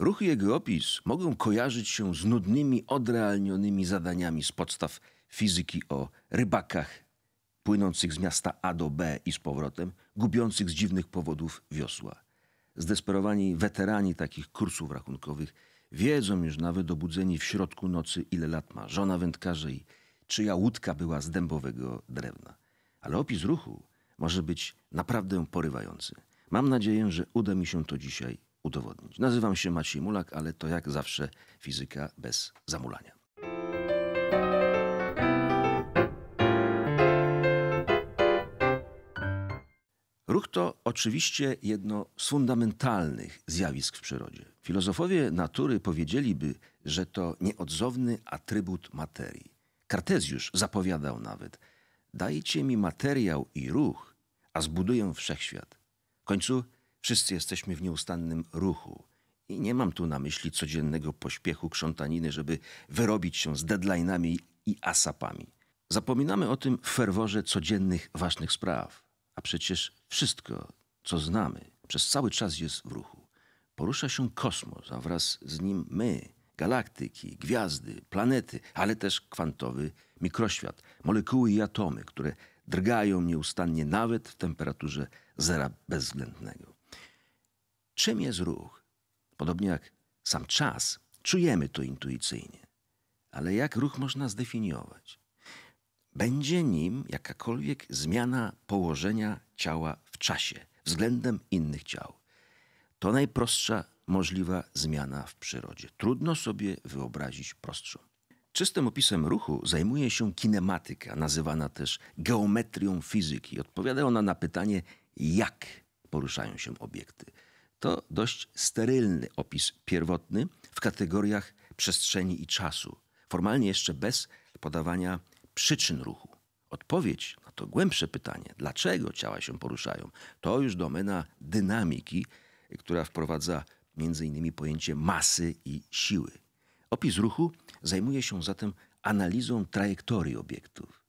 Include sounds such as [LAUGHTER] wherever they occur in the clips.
Ruchy jego opis mogą kojarzyć się z nudnymi, odrealnionymi zadaniami z podstaw fizyki o rybakach płynących z miasta A do B i z powrotem, gubiących z dziwnych powodów wiosła. Zdesperowani weterani takich kursów rachunkowych wiedzą już nawet obudzeni w środku nocy, ile lat ma żona wędkarzy i czyja łódka była z dębowego drewna. Ale opis ruchu może być naprawdę porywający. Mam nadzieję, że uda mi się to dzisiaj udowodnić. Nazywam się Maciej Mulak, ale to jak zawsze fizyka bez zamulania. Ruch to oczywiście jedno z fundamentalnych zjawisk w przyrodzie. Filozofowie natury powiedzieliby, że to nieodzowny atrybut materii. Kartezjusz zapowiadał nawet: Dajcie mi materiał i ruch, a zbuduję wszechświat. W końcu Wszyscy jesteśmy w nieustannym ruchu. I nie mam tu na myśli codziennego pośpiechu krzątaniny, żeby wyrobić się z deadline'ami i asapami. Zapominamy o tym w ferworze codziennych ważnych spraw. A przecież wszystko, co znamy, przez cały czas jest w ruchu. Porusza się kosmos, a wraz z nim my, galaktyki, gwiazdy, planety, ale też kwantowy mikroświat, molekuły i atomy, które drgają nieustannie nawet w temperaturze zera bezwzględnego czym jest ruch. Podobnie jak sam czas, czujemy to intuicyjnie. Ale jak ruch można zdefiniować? Będzie nim jakakolwiek zmiana położenia ciała w czasie względem innych ciał. To najprostsza możliwa zmiana w przyrodzie. Trudno sobie wyobrazić prostszą. Czystym opisem ruchu zajmuje się kinematyka, nazywana też geometrią fizyki. Odpowiada ona na pytanie, jak poruszają się obiekty. To dość sterylny opis pierwotny w kategoriach przestrzeni i czasu, formalnie jeszcze bez podawania przyczyn ruchu. Odpowiedź na to głębsze pytanie, dlaczego ciała się poruszają, to już domena dynamiki, która wprowadza m.in. pojęcie masy i siły. Opis ruchu zajmuje się zatem analizą trajektorii obiektów.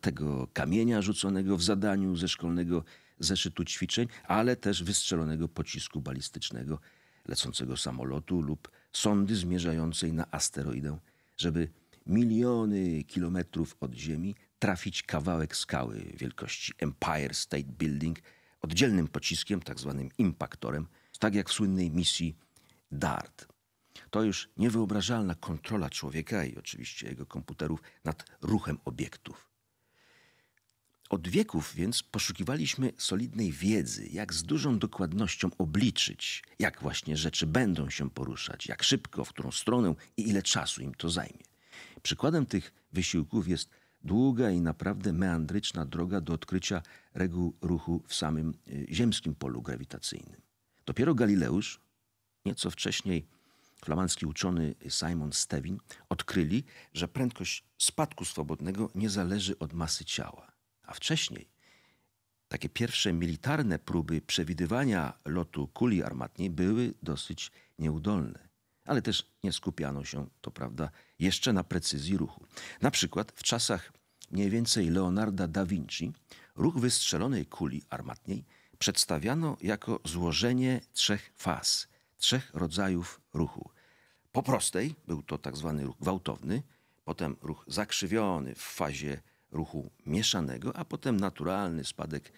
Tego kamienia rzuconego w zadaniu ze szkolnego zeszytu ćwiczeń, ale też wystrzelonego pocisku balistycznego, lecącego samolotu lub sondy zmierzającej na asteroidę, żeby miliony kilometrów od Ziemi trafić kawałek skały wielkości Empire State Building oddzielnym pociskiem, tak zwanym impaktorem, tak jak w słynnej misji DART. To już niewyobrażalna kontrola człowieka i oczywiście jego komputerów nad ruchem obiektów. Od wieków więc poszukiwaliśmy solidnej wiedzy, jak z dużą dokładnością obliczyć, jak właśnie rzeczy będą się poruszać, jak szybko, w którą stronę i ile czasu im to zajmie. Przykładem tych wysiłków jest długa i naprawdę meandryczna droga do odkrycia reguł ruchu w samym y, ziemskim polu grawitacyjnym. Dopiero Galileusz, nieco wcześniej flamandzki uczony Simon Stevin, odkryli, że prędkość spadku swobodnego nie zależy od masy ciała. A wcześniej takie pierwsze militarne próby przewidywania lotu kuli armatniej były dosyć nieudolne. Ale też nie skupiano się, to prawda, jeszcze na precyzji ruchu. Na przykład w czasach mniej więcej Leonarda da Vinci ruch wystrzelonej kuli armatniej przedstawiano jako złożenie trzech faz, trzech rodzajów ruchu. Po prostej był to tak zwany ruch gwałtowny, potem ruch zakrzywiony w fazie ruchu mieszanego, a potem naturalny spadek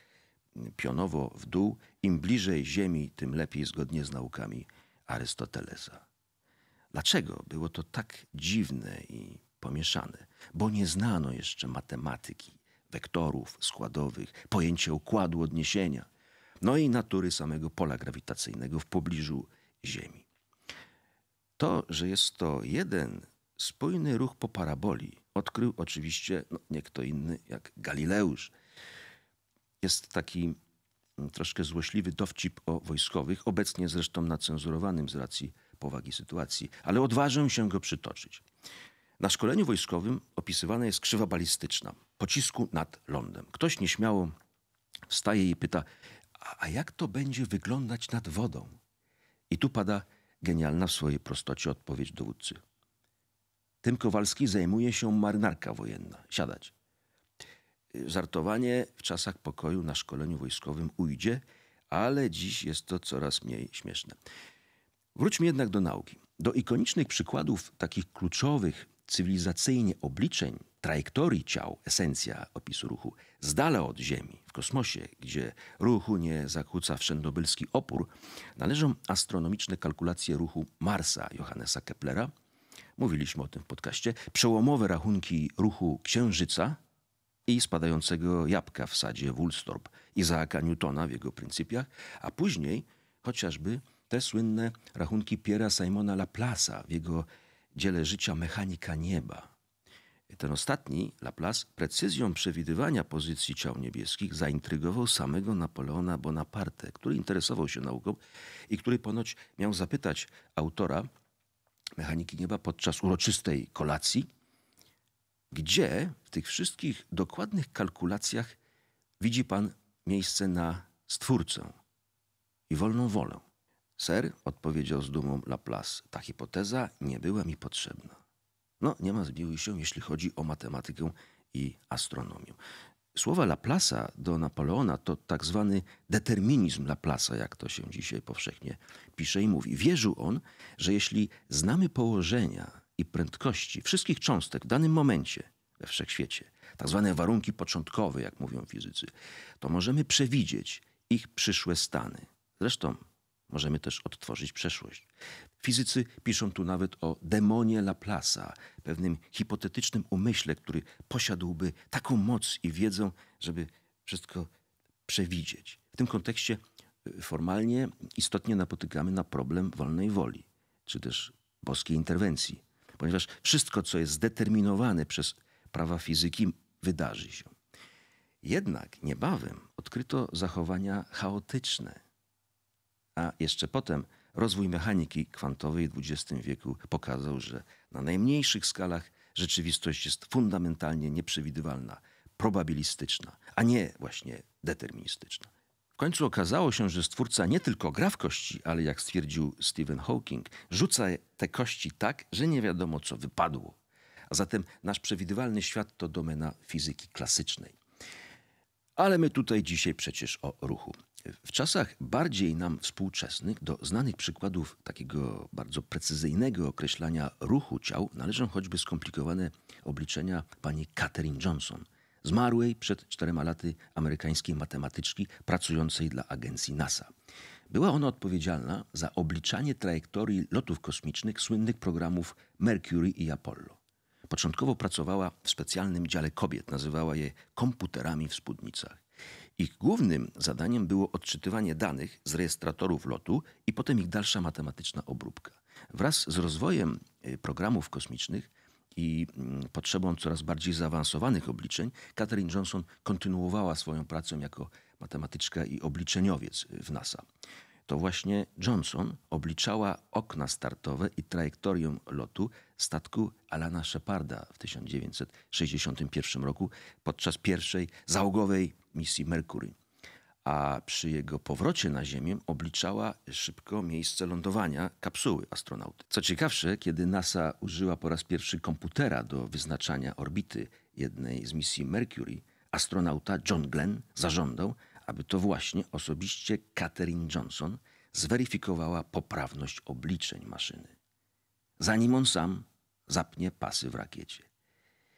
pionowo w dół. Im bliżej Ziemi, tym lepiej zgodnie z naukami Arystotelesa. Dlaczego było to tak dziwne i pomieszane? Bo nie znano jeszcze matematyki, wektorów składowych, pojęcia układu odniesienia, no i natury samego pola grawitacyjnego w pobliżu Ziemi. To, że jest to jeden spójny ruch po paraboli, odkrył oczywiście no, nie kto inny jak Galileusz. Jest taki mm, troszkę złośliwy dowcip o wojskowych, obecnie zresztą nacenzurowanym z racji powagi sytuacji, ale odważę się go przytoczyć. Na szkoleniu wojskowym opisywana jest krzywa balistyczna pocisku nad lądem. Ktoś nieśmiało wstaje i pyta, a, jak to będzie wyglądać nad wodą? I tu pada genialna w swojej prostocie odpowiedź dowódcy. Tym Kowalski zajmuje się marynarka wojenna. Siadać. Y, żartowanie w czasach pokoju na szkoleniu wojskowym ujdzie, ale dziś jest to coraz mniej śmieszne. Wróćmy jednak do nauki. Do ikonicznych przykładów takich kluczowych cywilizacyjnie obliczeń, trajektorii ciał, esencja opisu ruchu, z dala od Ziemi, w kosmosie, gdzie ruchu nie zakłóca wszędobylski opór, należą astronomiczne kalkulacje ruchu Marsa Johannesa Keplera – mówiliśmy o tym w podcaście, przełomowe rachunki ruchu Księżyca i spadającego jabłka w sadzie Woolstorp, Izaaka Newtona w jego pryncypiach, a później chociażby te słynne rachunki Piera Simona Laplace'a w jego dziele życia Mechanika Nieba. Ten ostatni, Laplace, precyzją przewidywania pozycji ciał niebieskich zaintrygował samego Napoleona Bonaparte, który interesował się nauką i który ponoć miał zapytać autora Mechaniki Nieba podczas uroczystej kolacji, gdzie w tych wszystkich dokładnych kalkulacjach widzi pan miejsce na Stwórcę i wolną wolę. Ser odpowiedział z dumą Laplace. Ta hipoteza nie była mi potrzebna. No, nie ma zbiły się, jeśli chodzi o matematykę i astronomię. Słowa Laplace'a do Napoleona to tak zwany determinizm Laplace'a, jak to się dzisiaj powszechnie pisze i mówi. Wierzył on, że jeśli znamy położenia i prędkości wszystkich cząstek w danym momencie we wszechświecie, tak zwane warunki początkowe, jak mówią fizycy, to możemy przewidzieć ich przyszłe stany. Zresztą możemy też odtworzyć przeszłość. Fizycy piszą tu nawet o demonie Laplace'a, pewnym hipotetycznym umyśle, który posiadłby taką moc i wiedzę, żeby wszystko przewidzieć. W tym kontekście y, formalnie istotnie napotykamy na problem wolnej woli, czy też boskiej interwencji, ponieważ wszystko, co jest zdeterminowane przez prawa fizyki, wydarzy się. Jednak niebawem odkryto zachowania chaotyczne, a jeszcze potem Rozwój mechaniki kwantowej w XX wieku pokazał, że na najmniejszych skalach rzeczywistość jest fundamentalnie nieprzewidywalna, probabilistyczna, a nie właśnie deterministyczna. W końcu okazało się, że stwórca nie tylko gra w kości, ale jak stwierdził Stephen Hawking, rzuca te kości tak, że nie wiadomo co wypadło. A zatem nasz przewidywalny świat to domena fizyki klasycznej. Ale my tutaj dzisiaj przecież o ruchu w czasach bardziej nam współczesnych do znanych przykładów takiego bardzo precyzyjnego określania ruchu ciał należą choćby skomplikowane obliczenia pani Katherine Johnson, zmarłej przed czterema laty amerykańskiej matematyczki pracującej dla agencji NASA. Była ona odpowiedzialna za obliczanie trajektorii lotów kosmicznych słynnych programów Mercury i Apollo. Początkowo pracowała w specjalnym dziale kobiet, nazywała je komputerami w spódnicach. Ich głównym zadaniem było odczytywanie danych z rejestratorów lotu i potem ich dalsza matematyczna obróbka. Wraz z rozwojem y, programów kosmicznych i mm, potrzebą coraz bardziej zaawansowanych obliczeń, Katherine Johnson kontynuowała swoją pracę jako matematyczka i obliczeniowiec y, w NASA. To właśnie Johnson obliczała okna startowe i trajektorię lotu statku Alana Sheparda w 1961 roku podczas pierwszej załogowej misji Merkury, a przy jego powrocie na Ziemię obliczała szybko miejsce lądowania kapsuły astronauty. Co ciekawsze, kiedy NASA użyła po raz pierwszy komputera do wyznaczania orbity jednej z misji Mercury, astronauta John Glenn zażądał, aby to właśnie osobiście Katherine Johnson zweryfikowała poprawność obliczeń maszyny. Zanim on sam zapnie pasy w rakiecie.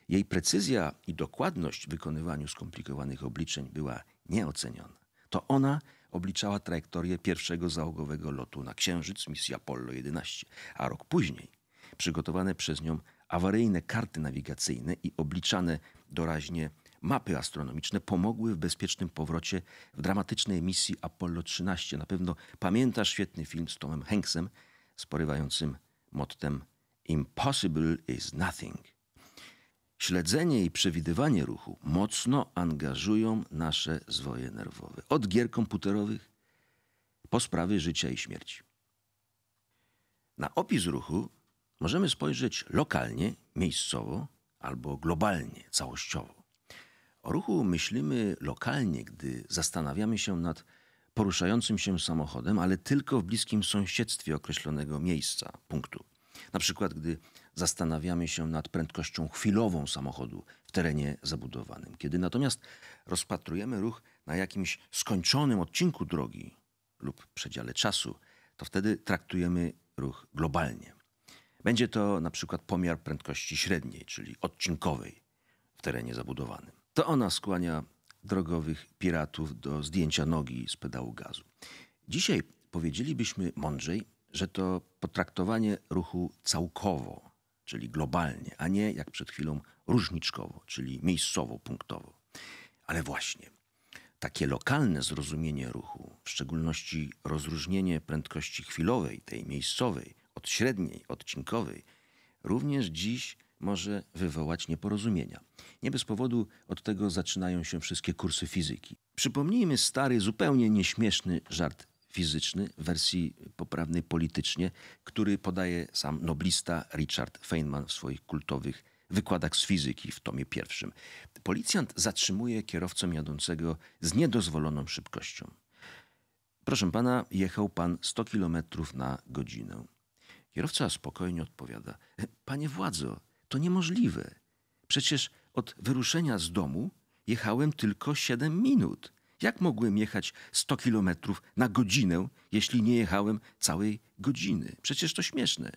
Jej precyzja i dokładność w wykonywaniu skomplikowanych obliczeń była nieoceniona. To ona obliczała trajektorię pierwszego załogowego lotu na Księżyc misji Apollo 11, a rok później przygotowane przez nią awaryjne karty nawigacyjne i obliczane doraźnie mapy astronomiczne pomogły w bezpiecznym powrocie w dramatycznej misji Apollo 13. Na pewno pamiętasz świetny film z Tomem Hanksem z porywającym mottem Impossible is nothing. Śledzenie i przewidywanie ruchu mocno angażują nasze zwoje nerwowe. Od gier komputerowych po sprawy życia i śmierci. Na opis ruchu możemy spojrzeć lokalnie, miejscowo albo globalnie, całościowo. O ruchu myślimy lokalnie, gdy zastanawiamy się nad poruszającym się samochodem, ale tylko w bliskim sąsiedztwie określonego miejsca, punktu. Na przykład, gdy zastanawiamy się nad prędkością chwilową samochodu w terenie zabudowanym. Kiedy natomiast rozpatrujemy ruch na jakimś skończonym odcinku drogi lub przedziale czasu, to wtedy traktujemy ruch globalnie. Będzie to na przykład pomiar prędkości średniej, czyli odcinkowej w terenie zabudowanym. To ona skłania drogowych piratów do zdjęcia nogi z pedału gazu. Dzisiaj powiedzielibyśmy mądrzej, że to potraktowanie ruchu całkowo, czyli globalnie, a nie jak przed chwilą różniczkowo, czyli miejscowo, punktowo. Ale właśnie takie lokalne zrozumienie ruchu, w szczególności rozróżnienie prędkości chwilowej, tej miejscowej, od średniej, odcinkowej, również dziś może wywołać nieporozumienia. Nie bez powodu od tego zaczynają się wszystkie kursy fizyki. Przypomnijmy stary, zupełnie nieśmieszny żart fizyczny, wersji poprawnej politycznie, który podaje sam noblista Richard Feynman w swoich kultowych wykładach z fizyki w tomie pierwszym. Policjant zatrzymuje kierowcę jadącego z niedozwoloną szybkością. Proszę pana, jechał pan 100 km na godzinę. Kierowca spokojnie odpowiada: Panie władzo, to niemożliwe. Przecież od wyruszenia z domu jechałem tylko 7 minut. Jak mogłem jechać 100 km na godzinę, jeśli nie jechałem całej godziny? Przecież to śmieszne.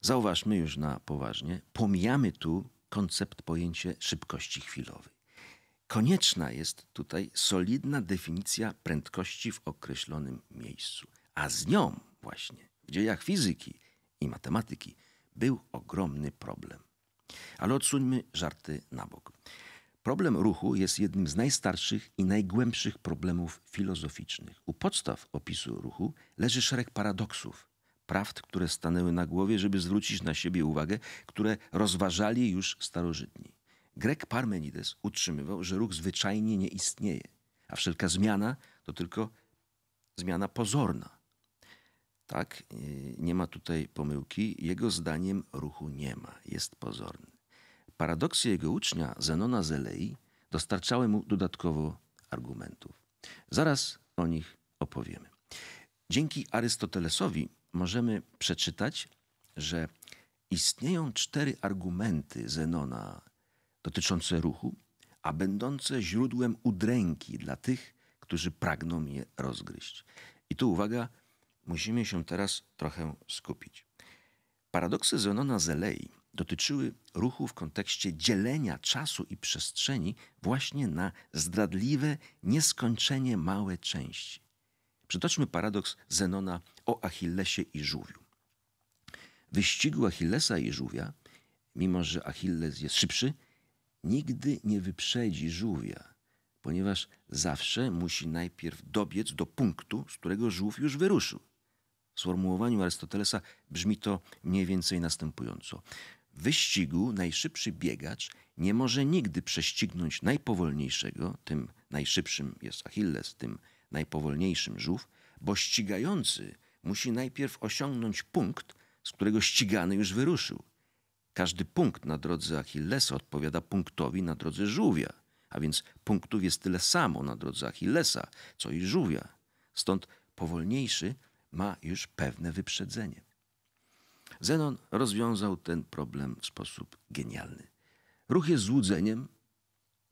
Zauważmy już na poważnie, pomijamy tu koncept, pojęcie szybkości chwilowej. Konieczna jest tutaj solidna definicja prędkości w określonym miejscu, a z nią właśnie w dziejach fizyki i matematyki był ogromny problem. Ale odsuńmy żarty na bok. Problem ruchu jest jednym z najstarszych i najgłębszych problemów filozoficznych. U podstaw opisu ruchu leży szereg paradoksów, prawd, które stanęły na głowie, żeby zwrócić na siebie uwagę, które rozważali już starożytni. Grek Parmenides utrzymywał, że ruch zwyczajnie nie istnieje, a wszelka zmiana to tylko zmiana pozorna. Tak, y, nie ma tutaj pomyłki. Jego zdaniem ruchu nie ma, jest pozorny. Paradoksy jego ucznia Zenona Zelei dostarczały mu dodatkowo argumentów. Zaraz o nich opowiemy. Dzięki Arystotelesowi możemy przeczytać, że istnieją cztery argumenty Zenona dotyczące ruchu, a będące źródłem udręki dla tych, którzy pragną je rozgryźć. I tu uwaga, musimy się teraz trochę skupić. Paradoksy Zenona Zelei dotyczyły ruchu w kontekście dzielenia czasu i przestrzeni właśnie na zdradliwe, nieskończenie małe części. Przytoczmy paradoks Zenona o Achillesie i żółwiu. Wyścigu Achillesa i żółwia, mimo że Achilles jest szybszy, nigdy nie wyprzedzi żółwia, ponieważ zawsze musi najpierw dobiec do punktu, z którego żółw już wyruszył. W sformułowaniu Arystotelesa brzmi to mniej więcej następująco wyścigu najszybszy biegacz nie może nigdy prześcignąć najpowolniejszego, tym najszybszym jest Achilles, tym najpowolniejszym żółw, bo ścigający musi najpierw osiągnąć punkt, z którego ścigany już wyruszył. Każdy punkt na drodze Achillesa odpowiada punktowi na drodze żółwia, a więc punktów jest tyle samo na drodze Achillesa, co i żółwia. Stąd powolniejszy ma już pewne wyprzedzenie. Zenon rozwiązał ten problem w sposób genialny. Ruch jest złudzeniem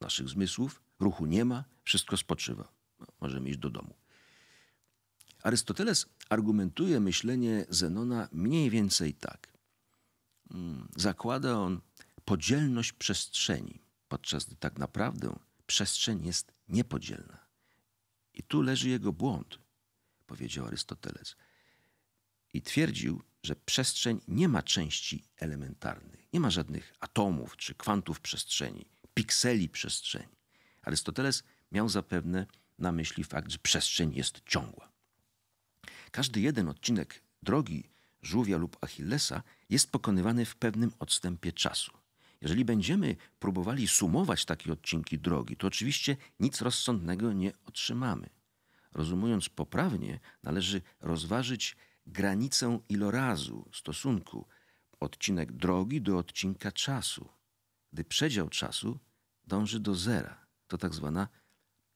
naszych zmysłów, ruchu nie ma, wszystko spoczywa. No, możemy iść do domu. Arystoteles argumentuje myślenie Zenona mniej więcej tak. Mm, zakłada on podzielność przestrzeni, podczas gdy tak naprawdę przestrzeń jest niepodzielna. I tu leży jego błąd, powiedział Arystoteles. I twierdził, że przestrzeń nie ma części elementarnych, nie ma żadnych atomów czy kwantów przestrzeni, pikseli przestrzeni. Arystoteles miał zapewne na myśli fakt, że przestrzeń jest ciągła. Każdy jeden odcinek drogi żółwia lub Achillesa jest pokonywany w pewnym odstępie czasu. Jeżeli będziemy próbowali sumować takie odcinki drogi, to oczywiście nic rozsądnego nie otrzymamy. Rozumując poprawnie, należy rozważyć granicę ilorazu, stosunku, odcinek drogi do odcinka czasu, gdy przedział czasu dąży do zera. To tak zwana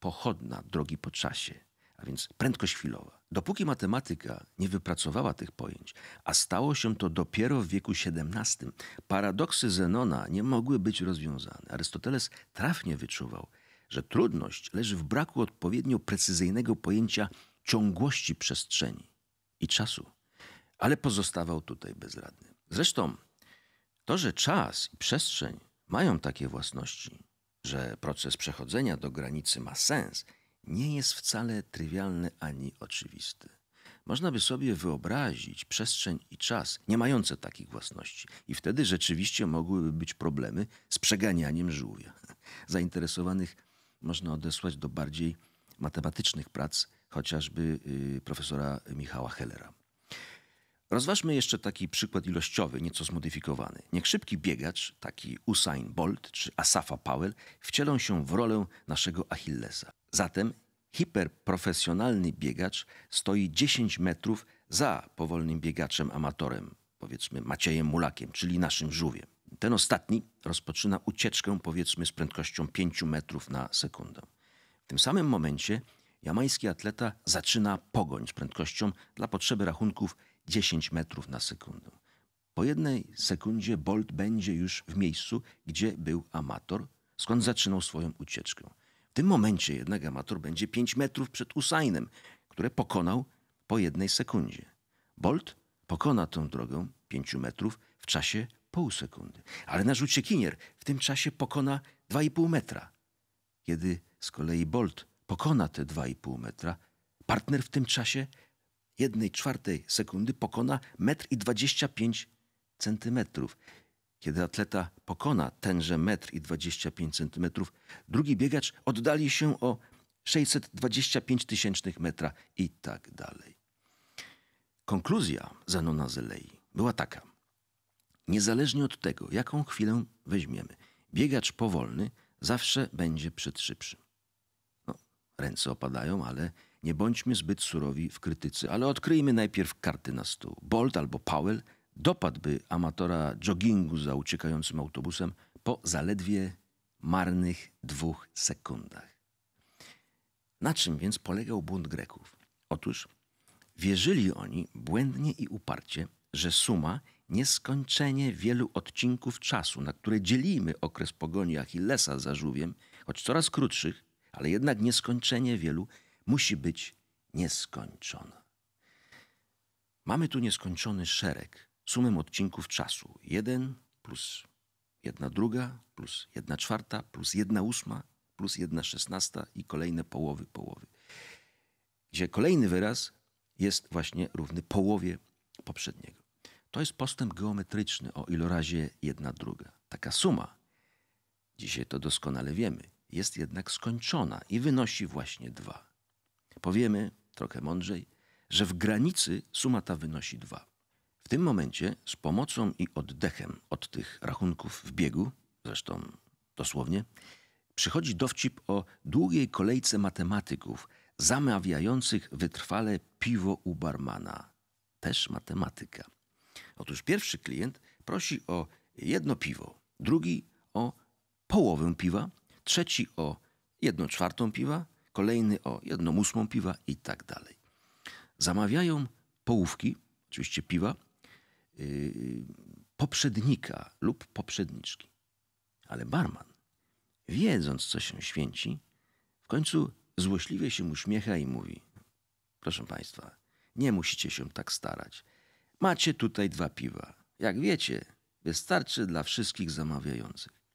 pochodna drogi po czasie, a więc prędkość chwilowa. Dopóki matematyka nie wypracowała tych pojęć, a stało się to dopiero w wieku XVII, paradoksy Zenona nie mogły być rozwiązane. Arystoteles trafnie wyczuwał, że trudność leży w braku odpowiednio precyzyjnego pojęcia ciągłości przestrzeni i czasu, ale pozostawał tutaj bezradny. Zresztą to, że czas i przestrzeń mają takie własności, że proces przechodzenia do granicy ma sens, nie jest wcale trywialny ani oczywisty. Można by sobie wyobrazić przestrzeń i czas nie mające takich własności, i wtedy rzeczywiście mogłyby być problemy z przeganianiem żółwia. [LAUGHS] Zainteresowanych można odesłać do bardziej matematycznych prac chociażby y, profesora Michała Hellera. Rozważmy jeszcze taki przykład ilościowy, nieco zmodyfikowany. Niech szybki biegacz, taki Usain Bolt czy Asafa Powell, wcielą się w rolę naszego Achillesa. Zatem hiperprofesjonalny biegacz stoi 10 metrów za powolnym biegaczem amatorem, powiedzmy Maciejem Mulakiem, czyli naszym żółwiem. Ten ostatni rozpoczyna ucieczkę powiedzmy z prędkością 5 metrów na sekundę. W tym samym momencie Jamański atleta zaczyna pogoń z prędkością dla potrzeby rachunków 10 metrów na sekundę. Po jednej sekundzie Bolt będzie już w miejscu, gdzie był amator, skąd zaczynał swoją ucieczkę. W tym momencie jednak amator będzie 5 metrów przed Usainem, które pokonał po jednej sekundzie. Bolt pokona tą drogę 5 metrów w czasie pół sekundy. Ale nasz uciekinier w tym czasie pokona 2,5 metra. Kiedy z kolei Bolt pokona te 2,5 metra, partner w tym czasie jednej czwartej sekundy pokona 1,25 centymetrów. Kiedy atleta pokona tenże 1,25 centymetrów, drugi biegacz oddali się o 625 tysięcznych metra i tak dalej. Konkluzja Zanona Zelei była taka. Niezależnie od tego, jaką chwilę weźmiemy, biegacz powolny zawsze będzie przed szybszym ręce opadają, ale nie bądźmy zbyt surowi w krytyce. Ale odkryjmy najpierw karty na stół. Bolt albo Powell dopadłby amatora joggingu za uciekającym autobusem po zaledwie marnych dwóch sekundach. Na czym więc polegał bunt Greków? Otóż wierzyli oni błędnie i uparcie, że suma nieskończenie wielu odcinków czasu, na które dzielimy okres pogoni Achillesa za żółwiem, choć coraz krótszych, ale jednak nieskończenie wielu musi być nieskończone. Mamy tu nieskończony szereg, sumę odcinków czasu. Jeden plus jedna druga, plus jedna czwarta, plus jedna ósma, plus jedna szesnasta i kolejne połowy połowy. Gdzie kolejny wyraz jest właśnie równy połowie poprzedniego. To jest postęp geometryczny o ilorazie jedna druga. Taka suma, dzisiaj to doskonale wiemy, jest jednak skończona i wynosi właśnie dwa. Powiemy, trochę mądrzej, że w granicy suma ta wynosi dwa. W tym momencie z pomocą i oddechem od tych rachunków w biegu, zresztą dosłownie, przychodzi dowcip o długiej kolejce matematyków zamawiających wytrwale piwo u barmana. Też matematyka. Otóż pierwszy klient prosi o jedno piwo, drugi o połowę piwa, trzeci o jedną czwartą piwa, kolejny o jedną ósmą piwa i tak dalej. Zamawiają połówki, oczywiście piwa, yy, poprzednika lub poprzedniczki. Ale barman, wiedząc co się święci, w końcu złośliwie się uśmiecha i mówi: Proszę Państwa, nie musicie się tak starać. Macie tutaj dwa piwa. Jak wiecie, wystarczy dla wszystkich zamawiających.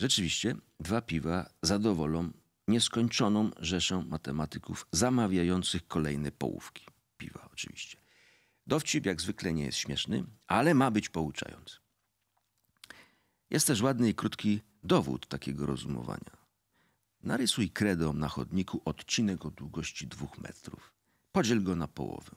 Rzeczywiście dwa piwa zadowolą nieskończoną rzeszę matematyków zamawiających kolejne połówki piwa oczywiście. Dowcip jak zwykle nie jest śmieszny, ale ma być pouczający. Jest też ładny i krótki dowód takiego rozumowania. Narysuj kredą na chodniku odcinek o długości dwóch metrów. Podziel go na połowę.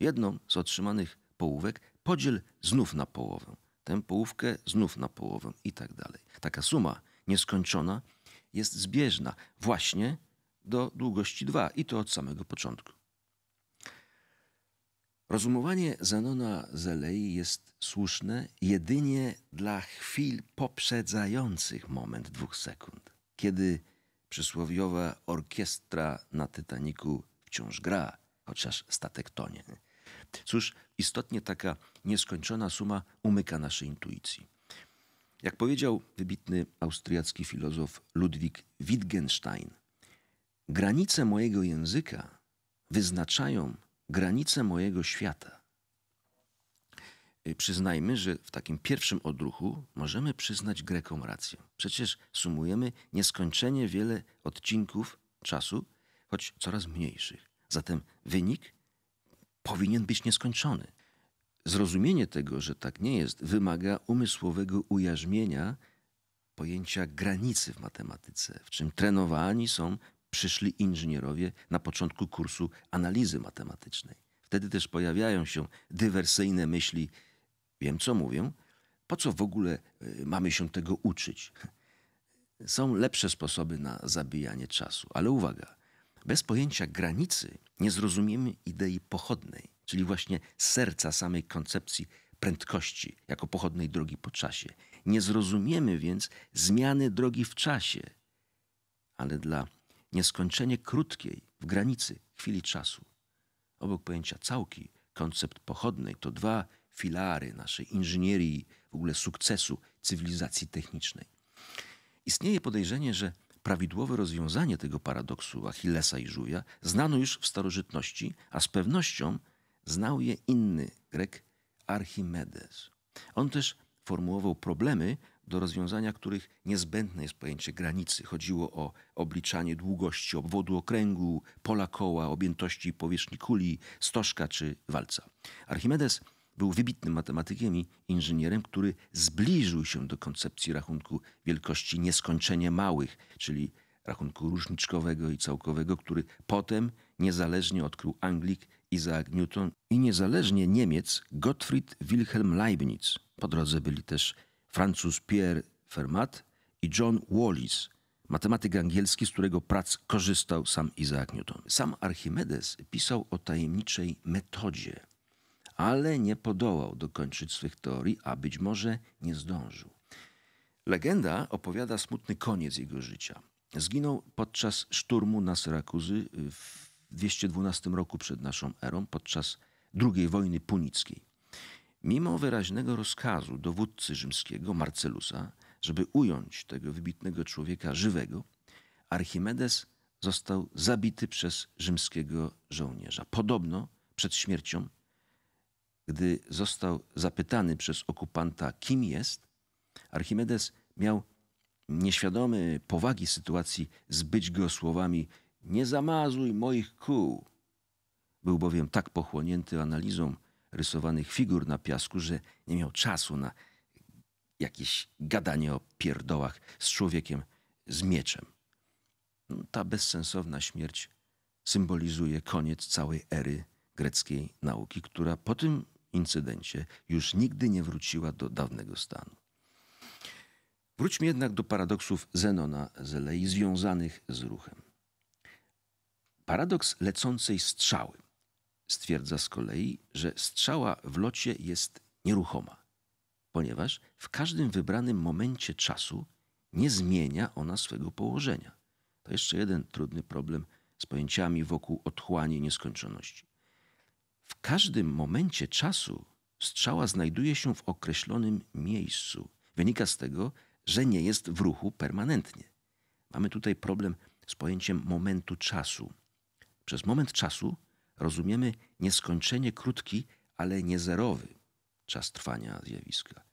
Jedną z otrzymanych połówek podziel znów na połowę tę połówkę znów na połowę i tak dalej. Taka suma nieskończona jest zbieżna właśnie do długości 2 i to od samego początku. Rozumowanie Zenona Zelei jest słuszne jedynie dla chwil poprzedzających moment dwóch sekund, kiedy przysłowiowa orkiestra na Tytaniku wciąż gra, chociaż statek tonie. Cóż, istotnie taka nieskończona suma umyka naszej intuicji. Jak powiedział wybitny austriacki filozof Ludwig Wittgenstein, granice mojego języka wyznaczają granice mojego świata. Przyznajmy, że w takim pierwszym odruchu możemy przyznać Grekom rację. Przecież sumujemy nieskończenie wiele odcinków czasu, choć coraz mniejszych. Zatem wynik powinien być nieskończony. Zrozumienie tego, że tak nie jest, wymaga umysłowego ujarzmienia pojęcia granicy w matematyce, w czym trenowani są przyszli inżynierowie na początku kursu analizy matematycznej. Wtedy też pojawiają się dywersyjne myśli, wiem co mówię, po co w ogóle y, mamy się tego uczyć? Są lepsze sposoby na zabijanie czasu, ale uwaga, bez pojęcia granicy nie zrozumiemy idei pochodnej, czyli właśnie serca samej koncepcji prędkości jako pochodnej drogi po czasie. Nie zrozumiemy więc zmiany drogi w czasie, ale dla nieskończenie krótkiej, w granicy chwili czasu. Obok pojęcia całki, koncept pochodnej to dwa filary naszej inżynierii, w ogóle sukcesu cywilizacji technicznej. Istnieje podejrzenie, że Prawidłowe rozwiązanie tego paradoksu Achillesa i Żuja znano już w starożytności, a z pewnością znał je inny Grek Archimedes. On też formułował problemy, do rozwiązania których niezbędne jest pojęcie granicy. Chodziło o obliczanie długości obwodu okręgu, pola koła, objętości powierzchni kuli, stożka czy walca. Archimedes był wybitnym matematykiem i inżynierem, który zbliżył się do koncepcji rachunku wielkości nieskończenie małych, czyli rachunku różniczkowego i całkowego, który potem niezależnie odkrył Anglik Isaac Newton i niezależnie Niemiec Gottfried Wilhelm Leibniz. Po drodze byli też Francuz Pierre Fermat i John Wallis, matematyk angielski, z którego prac korzystał sam Isaac Newton. Sam Archimedes pisał o tajemniczej metodzie, ale nie podołał dokończyć swych teorii, a być może nie zdążył. Legenda opowiada smutny koniec jego życia. Zginął podczas szturmu na Syrakuzy w 212 roku przed naszą erą, podczas II wojny punickiej. Mimo wyraźnego rozkazu dowódcy rzymskiego Marcelusa, żeby ująć tego wybitnego człowieka żywego, Archimedes został zabity przez rzymskiego żołnierza. Podobno przed śmiercią gdy został zapytany przez okupanta, kim jest, Archimedes miał nieświadomy powagi sytuacji zbyć go słowami nie zamazuj moich kół. Był bowiem tak pochłonięty analizą rysowanych figur na piasku, że nie miał czasu na jakieś gadanie o pierdołach z człowiekiem z mieczem. No, ta bezsensowna śmierć symbolizuje koniec całej ery greckiej nauki, która po tym incydencie już nigdy nie wróciła do dawnego stanu. Wróćmy jednak do paradoksów Zenona z Elei związanych z ruchem. Paradoks lecącej strzały stwierdza z kolei, że strzała w locie jest nieruchoma, ponieważ w każdym wybranym momencie czasu nie zmienia ona swego położenia. To jeszcze jeden trudny problem z pojęciami wokół otchłani nieskończoności każdym momencie czasu strzała znajduje się w określonym miejscu. Wynika z tego, że nie jest w ruchu permanentnie. Mamy tutaj problem z pojęciem momentu czasu. Przez moment czasu rozumiemy nieskończenie krótki, ale niezerowy czas trwania zjawiska.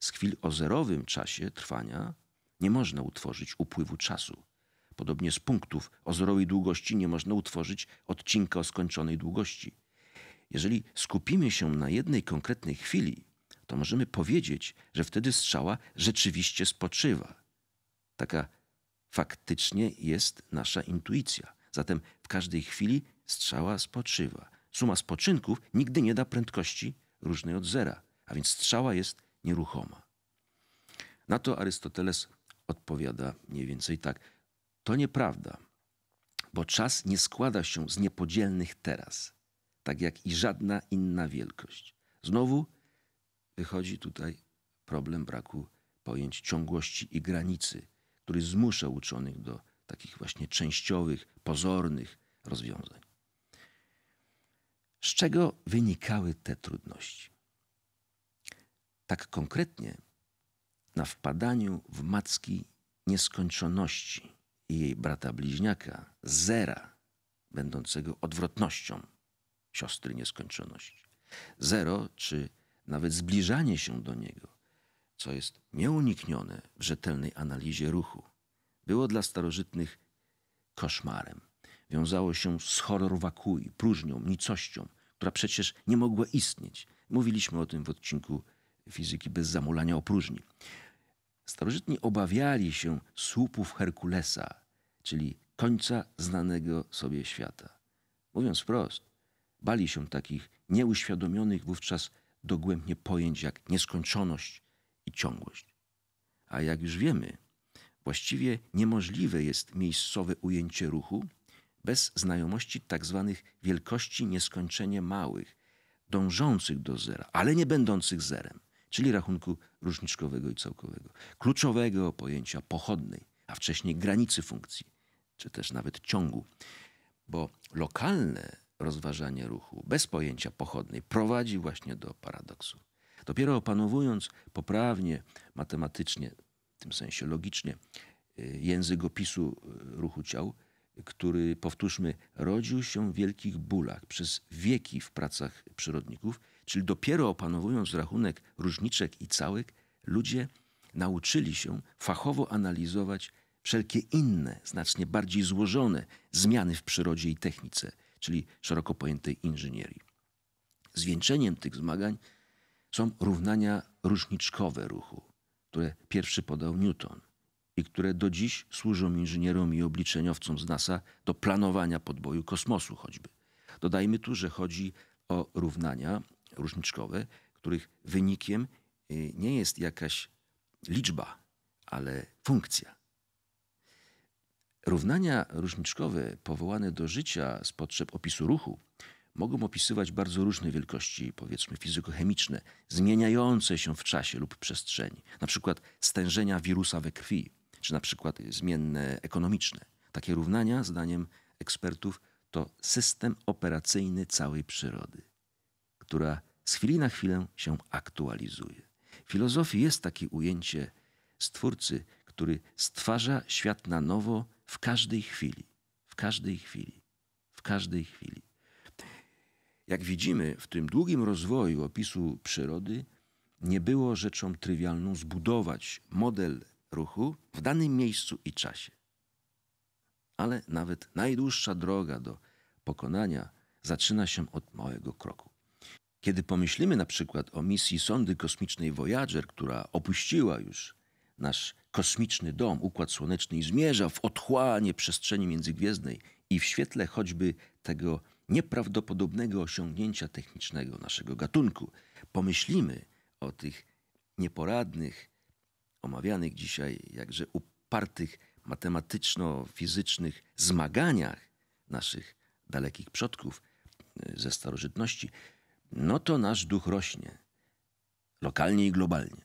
Z chwil o zerowym czasie trwania nie można utworzyć upływu czasu. Podobnie z punktów o zerowej długości nie można utworzyć odcinka o skończonej długości. Jeżeli skupimy się na jednej konkretnej chwili, to możemy powiedzieć, że wtedy strzała rzeczywiście spoczywa. Taka faktycznie jest nasza intuicja. Zatem w każdej chwili strzała spoczywa. Suma spoczynków nigdy nie da prędkości różnej od zera, a więc strzała jest nieruchoma. Na to Arystoteles odpowiada mniej więcej tak. To nieprawda, bo czas nie składa się z niepodzielnych teraz tak jak i żadna inna wielkość. Znowu wychodzi tutaj problem braku pojęć ciągłości i granicy, który zmusza uczonych do takich właśnie częściowych, pozornych rozwiązań. Z czego wynikały te trudności? Tak konkretnie, na wpadaniu w macki nieskończoności i jej brata bliźniaka, zera, będącego odwrotnością siostry nieskończoności. Zero, czy nawet zbliżanie się do niego, co jest nieuniknione w rzetelnej analizie ruchu, było dla starożytnych koszmarem. Wiązało się z horror wakui, próżnią, nicością, która przecież nie mogła istnieć. Mówiliśmy o tym w odcinku fizyki bez zamulania o próżni. Starożytni obawiali się słupów Herkulesa, czyli końca znanego sobie świata. Mówiąc wprost, bali się takich nieuświadomionych wówczas dogłębnie pojęć jak nieskończoność i ciągłość. A jak już wiemy, właściwie niemożliwe jest miejscowe ujęcie ruchu bez znajomości tzw. Tak wielkości nieskończenie małych, dążących do zera, ale nie będących zerem, czyli rachunku różniczkowego i całkowego, kluczowego pojęcia pochodnej, a wcześniej granicy funkcji, czy też nawet ciągu, bo lokalne rozważanie ruchu bez pojęcia pochodnej prowadzi właśnie do paradoksu. Dopiero opanowując poprawnie, matematycznie, w tym sensie logicznie, y, język opisu y, ruchu ciał, który, powtórzmy, rodził się w wielkich bólach przez wieki w pracach przyrodników, czyli dopiero opanowując rachunek różniczek i całek, ludzie nauczyli się fachowo analizować wszelkie inne, znacznie bardziej złożone zmiany w przyrodzie i technice – czyli szeroko pojętej inżynierii. Zwieńczeniem tych zmagań są równania różniczkowe ruchu, które pierwszy podał Newton i które do dziś służą inżynierom i obliczeniowcom z NASA do planowania podboju kosmosu choćby. Dodajmy tu, że chodzi o równania różniczkowe, których wynikiem y, nie jest jakaś liczba, ale funkcja. Równania różniczkowe powołane do życia z potrzeb opisu ruchu mogą opisywać bardzo różne wielkości, powiedzmy fizykochemiczne, zmieniające się w czasie lub przestrzeni, na przykład stężenia wirusa we krwi, czy na przykład zmienne ekonomiczne. Takie równania, zdaniem ekspertów, to system operacyjny całej przyrody, która z chwili na chwilę się aktualizuje. W filozofii jest takie ujęcie stwórcy, który stwarza świat na nowo w każdej chwili, w każdej chwili, w każdej chwili. Jak widzimy, w tym długim rozwoju opisu przyrody nie było rzeczą trywialną zbudować model ruchu w danym miejscu i czasie. Ale nawet najdłuższa droga do pokonania zaczyna się od małego kroku. Kiedy pomyślimy na przykład o misji sondy kosmicznej Voyager, która opuściła już nasz kosmiczny dom, układ słoneczny, i zmierza w otchłanie przestrzeni międzygwiezdnej i w świetle choćby tego nieprawdopodobnego osiągnięcia technicznego naszego gatunku, pomyślimy o tych nieporadnych, omawianych dzisiaj jakże upartych matematyczno-fizycznych zmaganiach naszych dalekich przodków e, ze starożytności, no to nasz duch rośnie lokalnie i globalnie.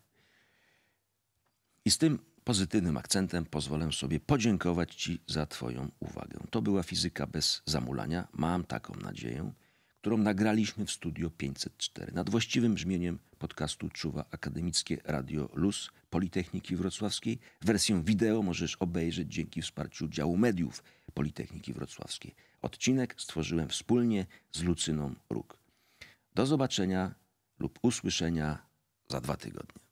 I z tym pozytywnym akcentem pozwolę sobie podziękować Ci za Twoją uwagę. To była fizyka bez zamulania, mam taką nadzieję, którą nagraliśmy w studio 504 nad właściwym brzmieniem podcastu Czuwa Akademickie Radio Luz Politechniki Wrocławskiej. Wersję wideo możesz obejrzeć dzięki wsparciu działu mediów Politechniki Wrocławskiej. Odcinek stworzyłem wspólnie z Lucyną Róg. Do zobaczenia lub usłyszenia za dwa tygodnie.